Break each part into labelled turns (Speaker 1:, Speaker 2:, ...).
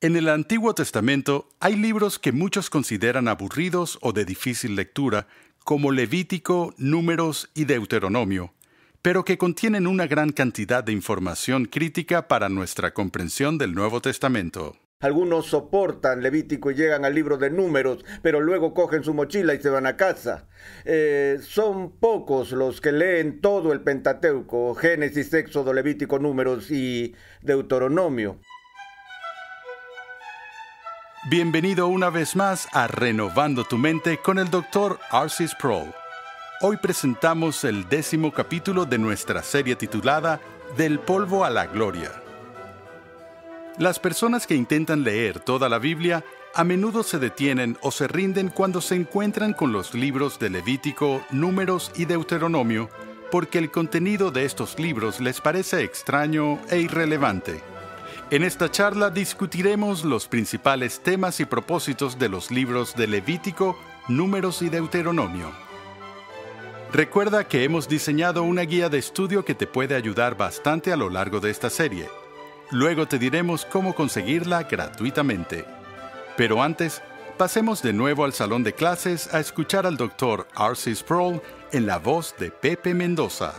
Speaker 1: En el Antiguo Testamento hay libros que muchos consideran aburridos o de difícil lectura, como Levítico, Números y Deuteronomio, pero que contienen una gran cantidad de información crítica para nuestra comprensión del Nuevo Testamento.
Speaker 2: Algunos soportan Levítico y llegan al libro de números, pero luego cogen su mochila y se van a casa. Eh, son pocos los que leen todo el Pentateuco, Génesis, Éxodo, Levítico, números y Deuteronomio.
Speaker 1: Bienvenido una vez más a Renovando tu Mente con el Dr. Arcis Pro. Hoy presentamos el décimo capítulo de nuestra serie titulada Del polvo a la gloria. Las personas que intentan leer toda la Biblia a menudo se detienen o se rinden cuando se encuentran con los libros de Levítico, Números y Deuteronomio porque el contenido de estos libros les parece extraño e irrelevante. En esta charla discutiremos los principales temas y propósitos de los libros de Levítico, Números y Deuteronomio. Recuerda que hemos diseñado una guía de estudio que te puede ayudar bastante a lo largo de esta serie. Luego te diremos cómo conseguirla gratuitamente. Pero antes, pasemos de nuevo al salón de clases a escuchar al doctor Arcis Sproul en la voz de Pepe Mendoza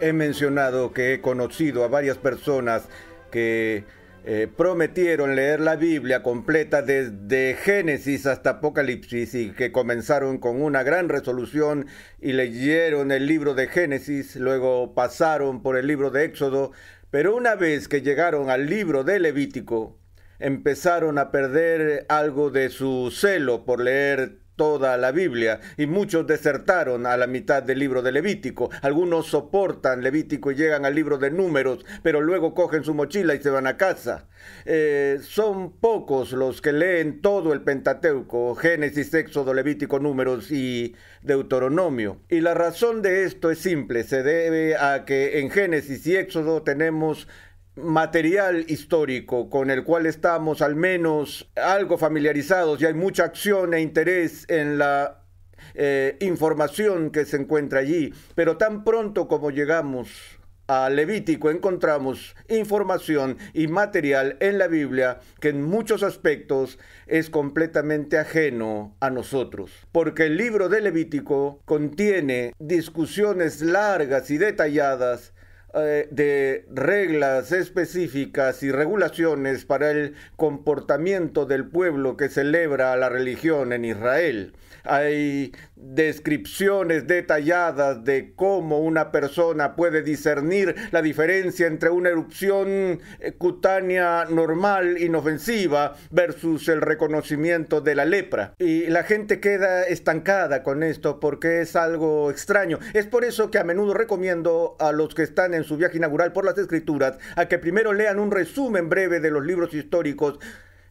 Speaker 2: he mencionado que he conocido a varias personas que eh, prometieron leer la Biblia completa desde Génesis hasta Apocalipsis y que comenzaron con una gran resolución y leyeron el libro de Génesis, luego pasaron por el libro de Éxodo, pero una vez que llegaron al libro de Levítico, empezaron a perder algo de su celo por leer toda la Biblia y muchos desertaron a la mitad del libro de Levítico. Algunos soportan Levítico y llegan al libro de números, pero luego cogen su mochila y se van a casa. Eh, son pocos los que leen todo el Pentateuco, Génesis, Éxodo, Levítico, números y Deuteronomio. Y la razón de esto es simple, se debe a que en Génesis y Éxodo tenemos material histórico con el cual estamos al menos algo familiarizados y hay mucha acción e interés en la eh, información que se encuentra allí. Pero tan pronto como llegamos a Levítico encontramos información y material en la Biblia que en muchos aspectos es completamente ajeno a nosotros, porque el libro de Levítico contiene discusiones largas y detalladas eh, de reglas específicas y regulaciones para el comportamiento del pueblo que celebra la religión en Israel hay descripciones detalladas de cómo una persona puede discernir la diferencia entre una erupción eh, cutánea normal, inofensiva, versus el reconocimiento de la lepra. Y la gente queda estancada con esto porque es algo extraño. Es por eso que a menudo recomiendo a los que están en su viaje inaugural por las escrituras a que primero lean un resumen breve de los libros históricos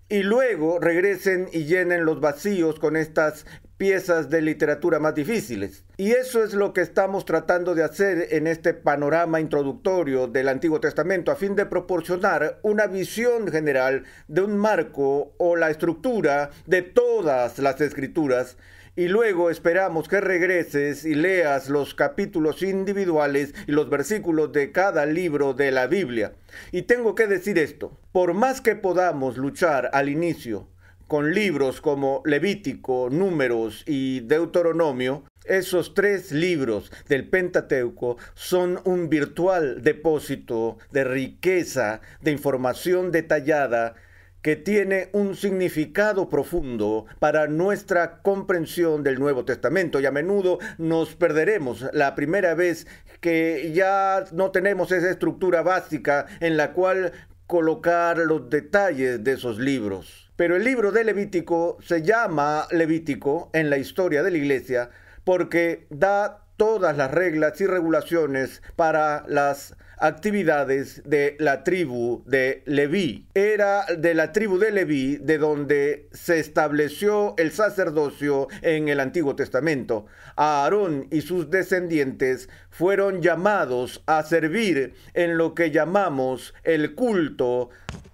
Speaker 2: y luego regresen y llenen los vacíos con estas piezas de literatura más difíciles. Y eso es lo que estamos tratando de hacer en este panorama introductorio del Antiguo Testamento a fin de proporcionar una visión general de un marco o la estructura de todas las escrituras y luego esperamos que regreses y leas los capítulos individuales y los versículos de cada libro de la Biblia. Y tengo que decir esto, por más que podamos luchar al inicio con libros como Levítico, Números y Deuteronomio, esos tres libros del Pentateuco son un virtual depósito de riqueza, de información detallada, que tiene un significado profundo para nuestra comprensión del Nuevo Testamento y a menudo nos perderemos la primera vez que ya no tenemos esa estructura básica en la cual colocar los detalles de esos libros. Pero el libro de Levítico se llama Levítico en la historia de la iglesia porque da todas las reglas y regulaciones para las actividades de la tribu de Leví. Era de la tribu de Leví de donde se estableció el sacerdocio en el Antiguo Testamento. Aarón y sus descendientes fueron llamados a servir en lo que llamamos el culto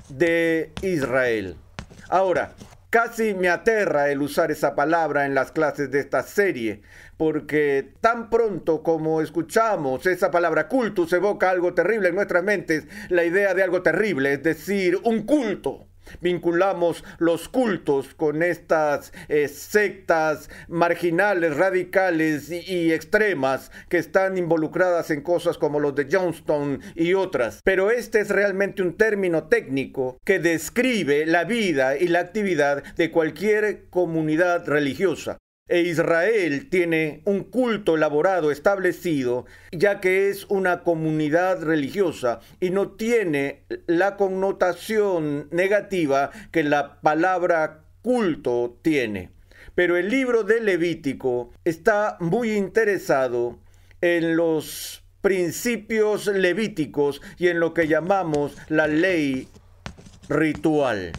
Speaker 2: de Israel. Ahora, Casi me aterra el usar esa palabra en las clases de esta serie, porque tan pronto como escuchamos esa palabra cultus evoca algo terrible en nuestras mentes, la idea de algo terrible, es decir, un culto. Vinculamos los cultos con estas eh, sectas marginales, radicales y, extremas que están involucradas en cosas como los de Johnston y otras. Pero este es realmente un término técnico que describe la vida y la actividad de cualquier comunidad religiosa e Israel tiene un culto elaborado, establecido, ya que es una comunidad religiosa y no tiene la connotación negativa que la palabra culto tiene. Pero el libro de Levítico está muy interesado en los principios levíticos y en lo que llamamos la ley ritual.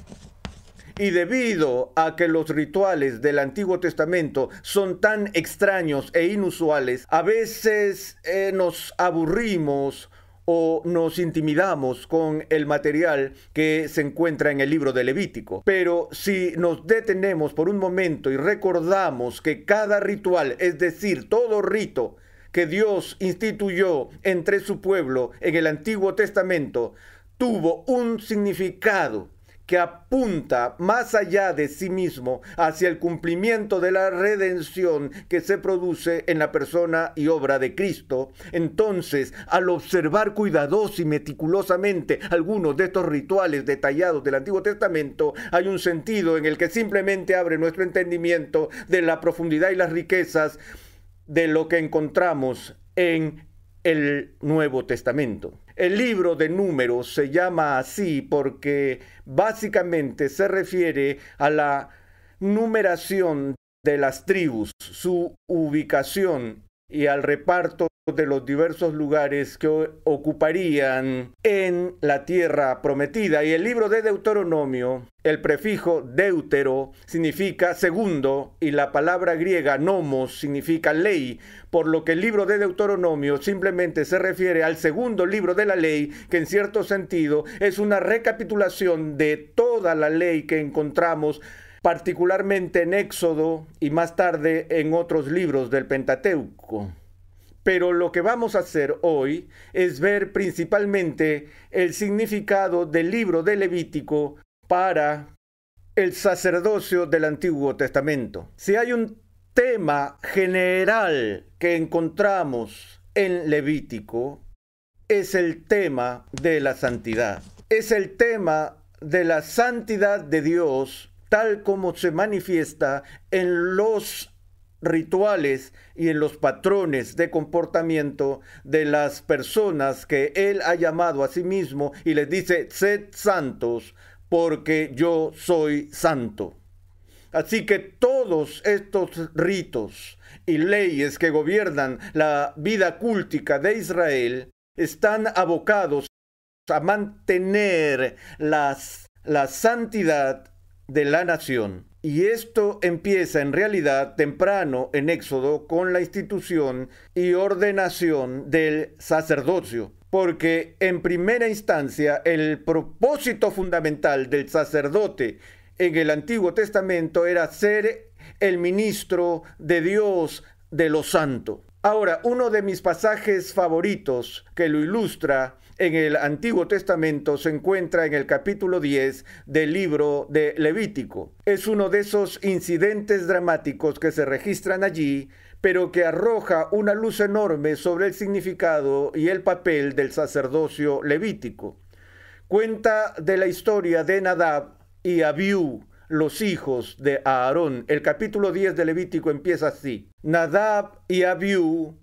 Speaker 2: Y debido a que los rituales del Antiguo Testamento son tan extraños e inusuales, a veces eh, nos aburrimos o nos intimidamos con el material que se encuentra en el libro de Levítico. Pero si nos detenemos por un momento y recordamos que cada ritual, es decir, todo rito que Dios instituyó entre su pueblo en el Antiguo Testamento, tuvo un significado que apunta más allá de sí mismo hacia el cumplimiento de la redención que se produce en la persona y obra de Cristo, entonces al observar cuidadoso y meticulosamente algunos de estos rituales detallados del Antiguo Testamento, hay un sentido en el que simplemente abre nuestro entendimiento de la profundidad y las riquezas de lo que encontramos en el Nuevo Testamento. El libro de números se llama así porque básicamente se refiere a la numeración de las tribus, su ubicación y al reparto de los diversos lugares que ocuparían en la tierra prometida. Y el libro de Deuteronomio, el prefijo deutero significa segundo y la palabra griega nomos significa ley, por lo que el libro de Deuteronomio simplemente se refiere al segundo libro de la ley, que en cierto sentido es una recapitulación de toda la ley que encontramos particularmente en Éxodo y más tarde en otros libros del Pentateuco. Pero lo que vamos a hacer hoy es ver principalmente el significado del libro de Levítico para el sacerdocio del Antiguo Testamento. Si hay un tema general que encontramos en Levítico, es el tema de la santidad. Es el tema de la santidad de Dios tal como se manifiesta en los rituales y en los patrones de comportamiento de las personas que él ha llamado a sí mismo y les dice, sed santos porque yo soy santo. Así que todos estos ritos y leyes que gobiernan la vida cúltica de Israel están abocados a mantener la santidad de la nación. Y esto empieza en realidad temprano en Éxodo con la institución y ordenación del sacerdocio, porque en primera instancia el propósito fundamental del sacerdote en el Antiguo Testamento era ser el ministro de Dios de lo santo. Ahora, uno de mis pasajes favoritos que lo ilustra en el Antiguo Testamento se encuentra en el capítulo 10 del libro de Levítico. Es uno de esos incidentes dramáticos que se registran allí, pero que arroja una luz enorme sobre el significado y el papel del sacerdocio levítico. Cuenta de la historia de Nadab y Abiú, los hijos de Aarón. El capítulo 10 de Levítico empieza así. Nadab y Abiú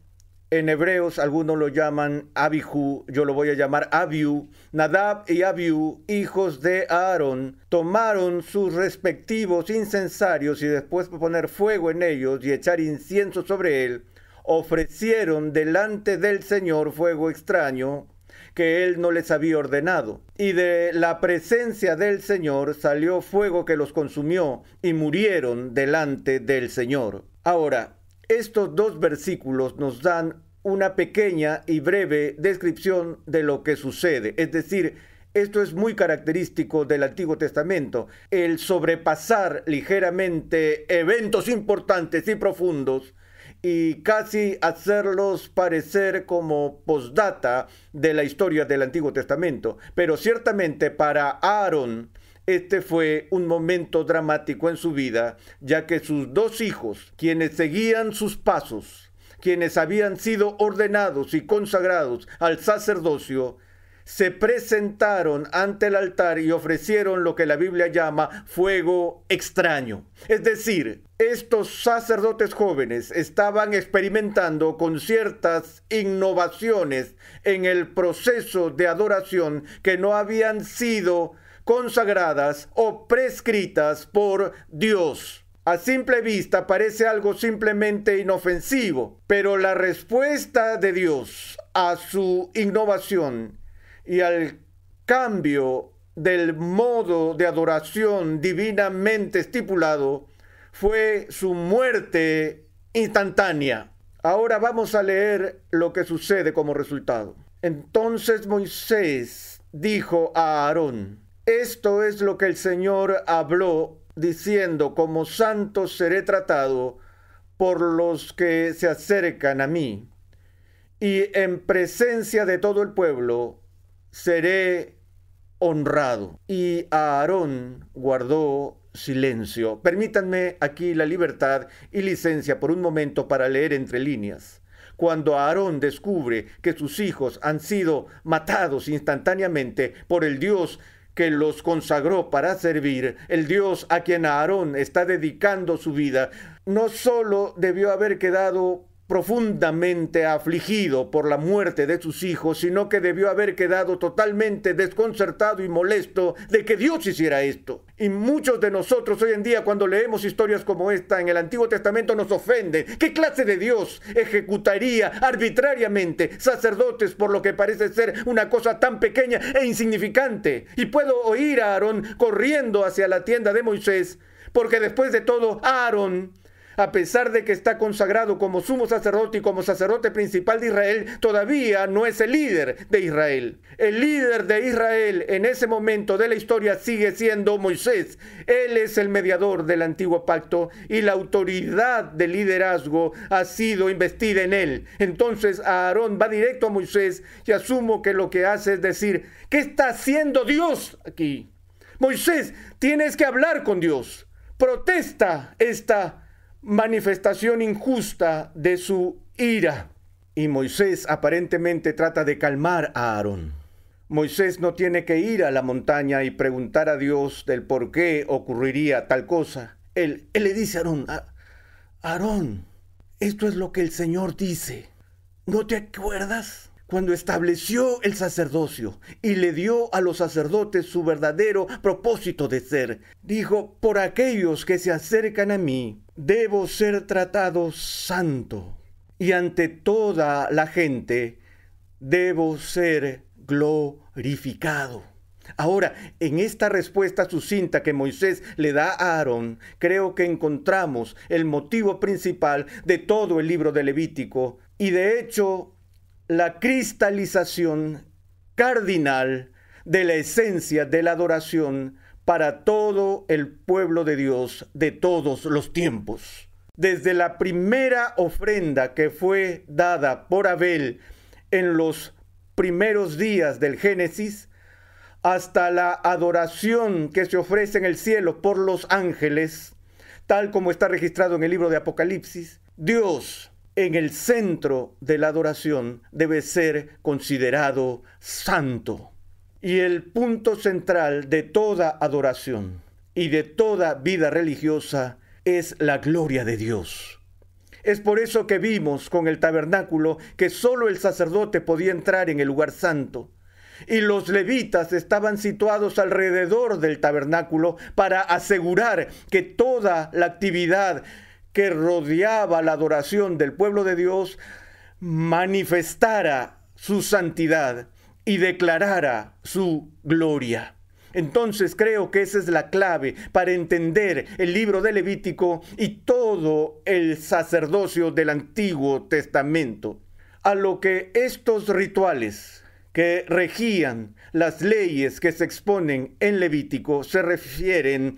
Speaker 2: en hebreos algunos lo llaman Abihu, yo lo voy a llamar Abiu. Nadab y Abiu, hijos de Aarón, tomaron sus respectivos incensarios y después de poner fuego en ellos y echar incienso sobre él, ofrecieron delante del Señor fuego extraño que él no les había ordenado. Y de la presencia del Señor salió fuego que los consumió y murieron delante del Señor. Ahora, estos dos versículos nos dan una pequeña y breve descripción de lo que sucede, es decir, esto es muy característico del Antiguo Testamento, el sobrepasar ligeramente eventos importantes y profundos y casi hacerlos parecer como postdata de la historia del Antiguo Testamento. Pero ciertamente para Aarón, este fue un momento dramático en su vida, ya que sus dos hijos, quienes seguían sus pasos, quienes habían sido ordenados y consagrados al sacerdocio, se presentaron ante el altar y ofrecieron lo que la Biblia llama fuego extraño. Es decir, estos sacerdotes jóvenes estaban experimentando con ciertas innovaciones en el proceso de adoración que no habían sido consagradas o prescritas por Dios. A simple vista parece algo simplemente inofensivo, pero la respuesta de Dios a su innovación y al cambio del modo de adoración divinamente estipulado fue su muerte instantánea. Ahora vamos a leer lo que sucede como resultado. Entonces Moisés dijo a Aarón, esto es lo que el Señor habló diciendo, como santo seré tratado por los que se acercan a mí, y en presencia de todo el pueblo seré honrado. Y Aarón guardó silencio. Permítanme aquí la libertad y licencia por un momento para leer entre líneas. Cuando Aarón descubre que sus hijos han sido matados instantáneamente por el Dios que los consagró para servir, el Dios a quien Aarón está dedicando su vida, no solo debió haber quedado profundamente afligido por la muerte de sus hijos, sino que debió haber quedado totalmente desconcertado y molesto de que Dios hiciera esto. Y muchos de nosotros hoy en día cuando leemos historias como esta en el Antiguo Testamento nos ofenden. ¿Qué clase de Dios ejecutaría arbitrariamente sacerdotes por lo que parece ser una cosa tan pequeña e insignificante? Y puedo oír a Aarón corriendo hacia la tienda de Moisés, porque después de todo Aarón a pesar de que está consagrado como sumo sacerdote y como sacerdote principal de Israel, todavía no es el líder de Israel. El líder de Israel en ese momento de la historia sigue siendo Moisés. Él es el mediador del antiguo pacto y la autoridad de liderazgo ha sido investida en él. Entonces Aarón va directo a Moisés y asumo que lo que hace es decir, ¿qué está haciendo Dios aquí? Moisés, tienes que hablar con Dios. Protesta esta manifestación injusta de su ira. Y Moisés aparentemente trata de calmar a Aarón. Moisés no tiene que ir a la montaña y preguntar a Dios del por qué ocurriría tal cosa. Él, le dice a Aarón, Aarón, esto es lo que el Señor dice. ¿No te acuerdas? Cuando estableció el sacerdocio y le dio a los sacerdotes su verdadero propósito de ser, dijo, por aquellos que se acercan a mí debo ser tratado santo y ante toda la gente debo ser glorificado. Ahora, en esta respuesta sucinta que Moisés le da a Aarón, creo que encontramos el motivo principal de todo el libro de Levítico y de hecho la cristalización cardinal de la esencia de la adoración para todo el pueblo de Dios de todos los tiempos. Desde la primera ofrenda que fue dada por Abel en los primeros días del Génesis, hasta la adoración que se ofrece en el cielo por los ángeles, tal como está registrado en el libro de Apocalipsis, Dios en el centro de la adoración debe ser considerado santo y el punto central de toda adoración y de toda vida religiosa es la gloria de Dios. Es por eso que vimos con el tabernáculo que solo el sacerdote podía entrar en el lugar santo y los levitas estaban situados alrededor del tabernáculo para asegurar que toda la actividad que rodeaba la adoración del pueblo de Dios manifestara su santidad y declarara su gloria. Entonces creo que esa es la clave para entender el libro de Levítico y todo el sacerdocio del Antiguo Testamento. A lo que estos rituales que regían las leyes que se exponen en Levítico se refieren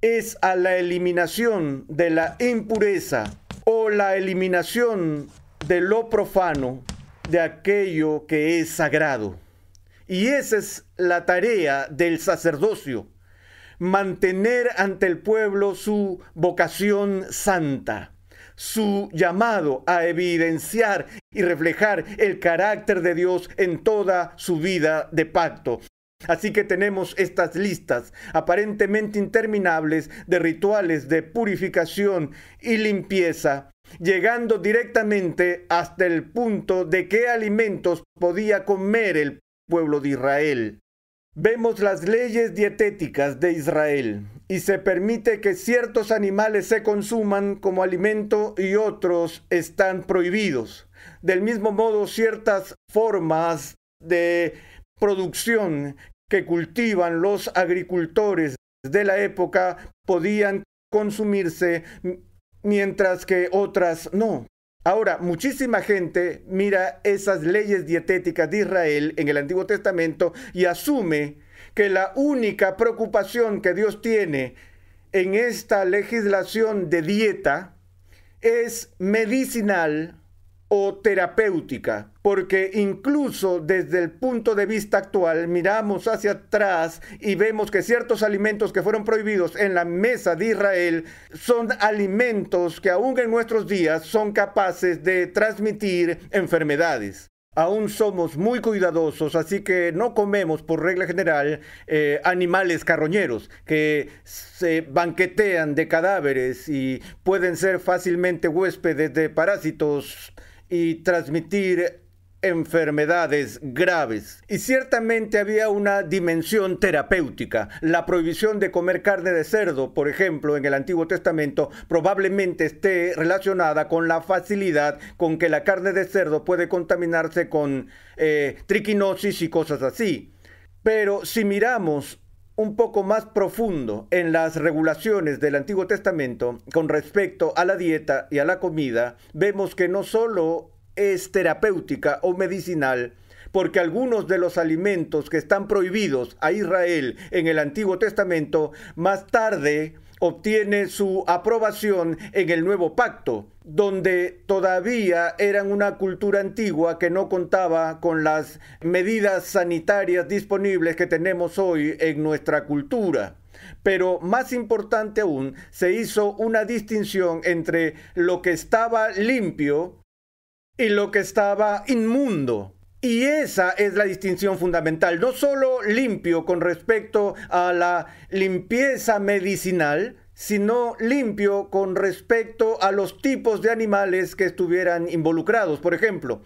Speaker 2: es a la eliminación de la impureza o la eliminación de lo profano de aquello que es sagrado. Y esa es la tarea del sacerdocio, mantener ante el pueblo su vocación santa, su llamado a evidenciar y reflejar el carácter de Dios en toda su vida de pacto. Así que tenemos estas listas aparentemente interminables de rituales de purificación y limpieza llegando directamente hasta el punto de qué alimentos podía comer el pueblo de Israel. Vemos las leyes dietéticas de Israel y se permite que ciertos animales se consuman como alimento y otros están prohibidos. Del mismo modo, ciertas formas de producción que cultivan los agricultores de la época podían consumirse mientras que otras no. Ahora, muchísima gente mira esas leyes dietéticas de Israel en el Antiguo Testamento y asume que la única preocupación que Dios tiene en esta legislación de dieta es medicinal terapéutica, porque incluso desde el punto de vista actual miramos hacia atrás y vemos que ciertos alimentos que fueron prohibidos en la mesa de Israel son alimentos que aún en nuestros días son capaces de transmitir enfermedades. Aún somos muy cuidadosos, así que no comemos por regla general eh, animales carroñeros que se banquetean de cadáveres y pueden ser fácilmente huéspedes de parásitos y transmitir enfermedades graves. Y ciertamente había una dimensión terapéutica. La prohibición de comer carne de cerdo, por ejemplo, en el Antiguo Testamento, probablemente esté relacionada con la facilidad con que la carne de cerdo puede contaminarse con eh, triquinosis y cosas así. Pero si miramos un poco más profundo en las regulaciones del Antiguo Testamento con respecto a la dieta y a la comida, vemos que no solo es terapéutica o medicinal, porque algunos de los alimentos que están prohibidos a Israel en el Antiguo Testamento más tarde obtiene su aprobación en el nuevo pacto, donde todavía eran una cultura antigua que no contaba con las medidas sanitarias disponibles que tenemos hoy en nuestra cultura. Pero más importante aún, se hizo una distinción entre lo que estaba limpio y lo que estaba inmundo. Y esa es la distinción fundamental, no solo limpio con respecto a la limpieza medicinal, sino limpio con respecto a los tipos de animales que estuvieran involucrados. Por ejemplo,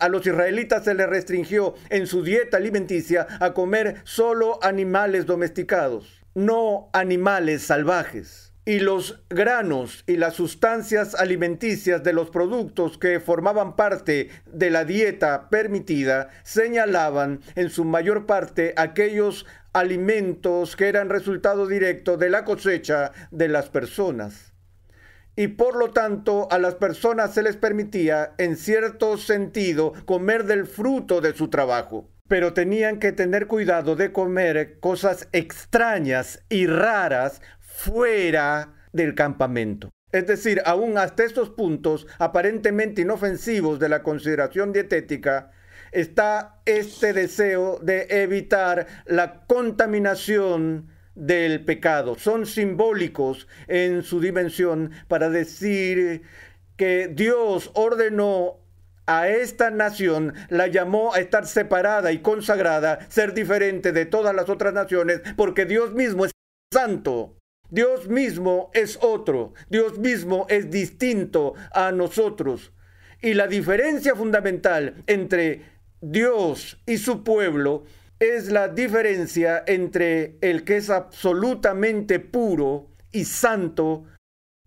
Speaker 2: a los israelitas se les restringió en su dieta alimenticia a comer solo animales domesticados, no animales salvajes y los granos y las sustancias alimenticias de los productos que formaban parte de la dieta permitida señalaban en su mayor parte aquellos alimentos que eran resultado directo de la cosecha de las personas. Y por lo tanto a las personas se les permitía, en cierto sentido, comer del fruto de su trabajo pero tenían que tener cuidado de comer cosas extrañas y raras fuera del campamento. Es decir, aún hasta estos puntos aparentemente inofensivos de la consideración dietética, está este deseo de evitar la contaminación del pecado. Son simbólicos en su dimensión para decir que Dios ordenó a esta nación, la llamó a estar separada y consagrada, ser diferente de todas las otras naciones, porque Dios mismo es santo. Dios mismo es otro, Dios mismo es distinto a nosotros. Y la diferencia fundamental entre Dios y su pueblo es la diferencia entre el que es absolutamente puro y santo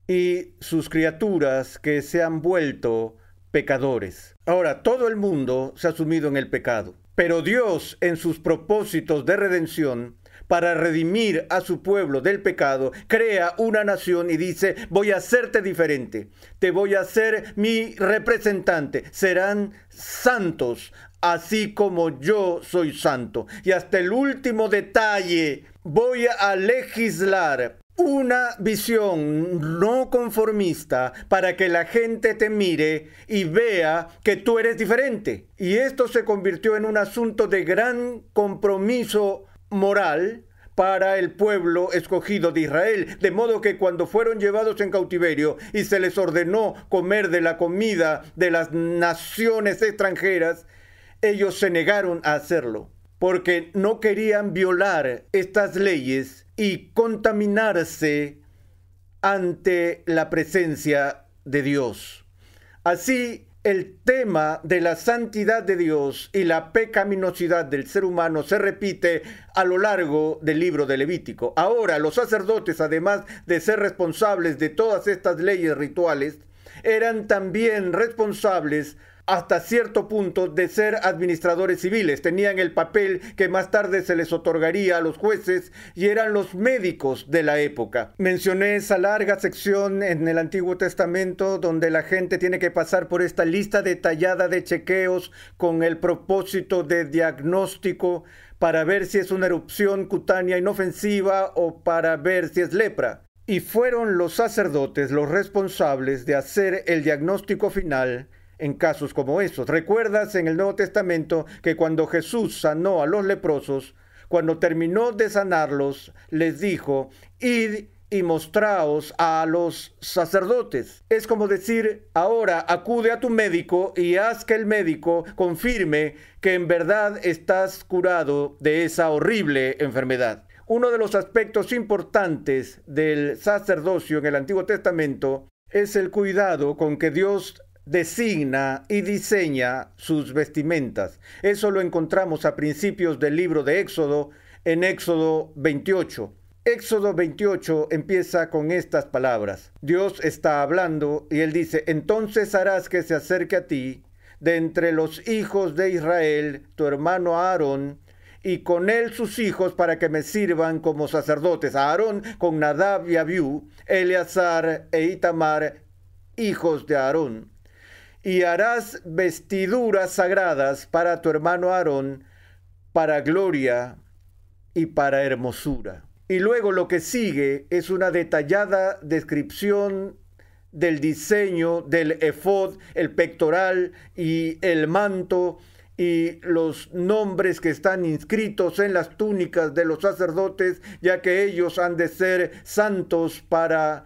Speaker 2: y sus criaturas que se han vuelto pecadores. Ahora, todo el mundo se ha sumido en el pecado, pero Dios en sus propósitos de redención para redimir a su pueblo del pecado, crea una nación y dice, voy a hacerte diferente, te voy a hacer mi representante, serán santos, así como yo soy santo. Y hasta el último detalle, voy a legislar una visión no conformista para que la gente te mire y vea que tú eres diferente. Y esto se convirtió en un asunto de gran compromiso moral para el pueblo escogido de Israel, de modo que cuando fueron llevados en cautiverio y se les ordenó comer de la comida de las naciones extranjeras, ellos se negaron a hacerlo, porque no querían violar estas leyes y contaminarse ante la presencia de Dios. Así el tema de la santidad de Dios y la pecaminosidad del ser humano se repite a lo largo del libro de Levítico. Ahora, los sacerdotes, además de ser responsables de todas estas leyes rituales, eran también responsables hasta cierto punto de ser administradores civiles. Tenían el papel que más tarde se les otorgaría a los jueces y eran los médicos de la época. Mencioné esa larga sección en el Antiguo Testamento donde la gente tiene que pasar por esta lista detallada de chequeos con el propósito de diagnóstico para ver si es una erupción cutánea inofensiva o para ver si es lepra. Y fueron los sacerdotes los responsables de hacer el diagnóstico final en casos como esos. ¿Recuerdas en el Nuevo Testamento que cuando Jesús sanó a los leprosos, cuando terminó de sanarlos, les dijo, id y mostraos a los sacerdotes. Es como decir, ahora acude a tu médico y haz que el médico confirme que en verdad estás curado de esa horrible enfermedad. Uno de los aspectos importantes del sacerdocio en el Antiguo Testamento es el cuidado con que Dios designa y diseña sus vestimentas. Eso lo encontramos a principios del libro de Éxodo en Éxodo 28. Éxodo 28 empieza con estas palabras. Dios está hablando y él dice, entonces harás que se acerque a ti de entre los hijos de Israel, tu hermano Aarón, y con él sus hijos para que me sirvan como sacerdotes. Aarón con Nadab y Abiú, Eleazar e Itamar, hijos de Aarón y harás vestiduras sagradas para tu hermano Aarón, para gloria y para hermosura. Y luego lo que sigue es una detallada descripción del diseño del efod, el pectoral y el manto y los nombres que están inscritos en las túnicas de los sacerdotes, ya que ellos han de ser santos para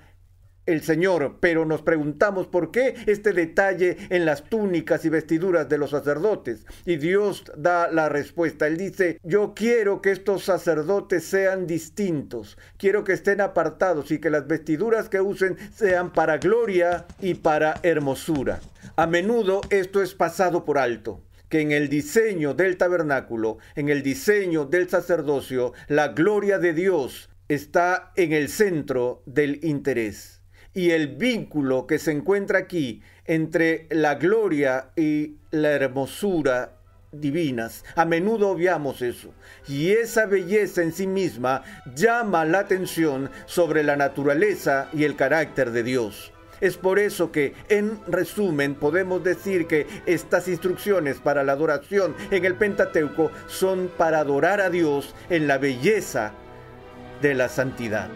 Speaker 2: el Señor, pero nos preguntamos por qué este detalle en las túnicas y vestiduras de los sacerdotes. Y Dios da la respuesta. Él dice, yo quiero que estos sacerdotes sean distintos, quiero que estén apartados y que las vestiduras que usen sean para gloria y para hermosura. A menudo esto es pasado por alto que en el diseño del tabernáculo, en el diseño del sacerdocio, la gloria de Dios está en el centro del interés y el vínculo que se encuentra aquí entre la gloria y la hermosura divinas. A menudo obviamos eso. Y esa belleza en sí misma llama la atención sobre la naturaleza y el carácter de Dios. Es por eso que, en resumen, podemos decir que estas instrucciones para la adoración en el Pentateuco son para adorar a Dios en la belleza de la santidad.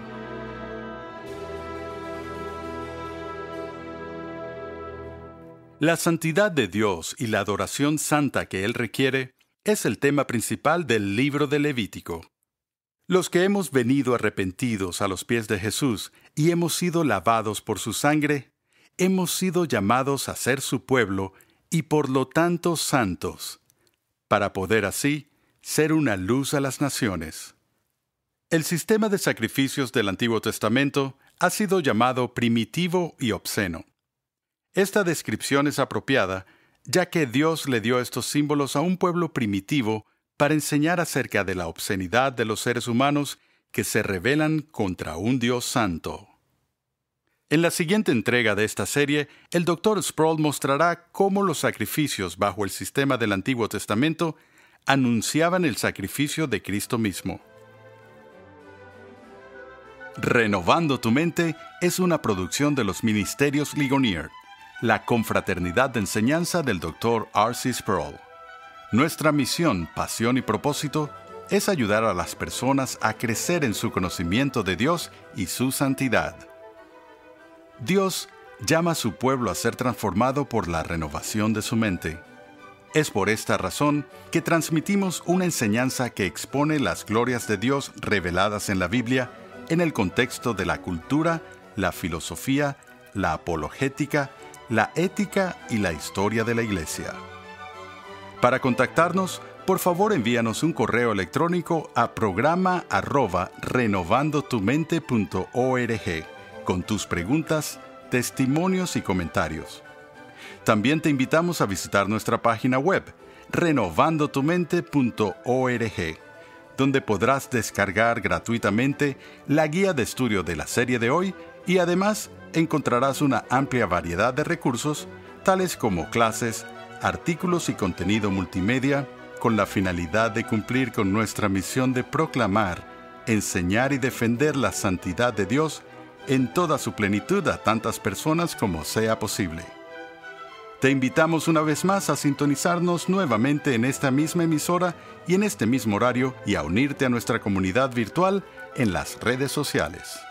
Speaker 1: La santidad de Dios y la adoración santa que Él requiere es el tema principal del libro de Levítico. Los que hemos venido arrepentidos a los pies de Jesús y hemos sido lavados por su sangre, hemos sido llamados a ser su pueblo y por lo tanto santos, para poder así ser una luz a las naciones. El sistema de sacrificios del Antiguo Testamento ha sido llamado primitivo y obsceno. Esta descripción es apropiada, ya que Dios le dio estos símbolos a un pueblo primitivo para enseñar acerca de la obscenidad de los seres humanos que se rebelan contra un Dios santo. En la siguiente entrega de esta serie, el Dr. Sproul mostrará cómo los sacrificios bajo el sistema del Antiguo Testamento anunciaban el sacrificio de Cristo mismo. Renovando tu mente es una producción de los Ministerios Ligonier la confraternidad de enseñanza del Dr. R.C. Sproul. Nuestra misión, pasión y propósito es ayudar a las personas a crecer en su conocimiento de Dios y su santidad. Dios llama a su pueblo a ser transformado por la renovación de su mente. Es por esta razón que transmitimos una enseñanza que expone las glorias de Dios reveladas en la Biblia en el contexto de la cultura, la filosofía, la apologética la ética y la historia de la Iglesia. Para contactarnos, por favor envíanos un correo electrónico a programa arroba renovandotumente.org con tus preguntas, testimonios y comentarios. También te invitamos a visitar nuestra página web renovandotumente.org, donde podrás descargar gratuitamente la guía de estudio de la serie de hoy y además encontrarás una amplia variedad de recursos, tales como clases, artículos y contenido multimedia, con la finalidad de cumplir con nuestra misión de proclamar, enseñar y defender la santidad de Dios en toda su plenitud a tantas personas como sea posible. Te invitamos una vez más a sintonizarnos nuevamente en esta misma emisora y en este mismo horario y a unirte a nuestra comunidad virtual en las redes sociales.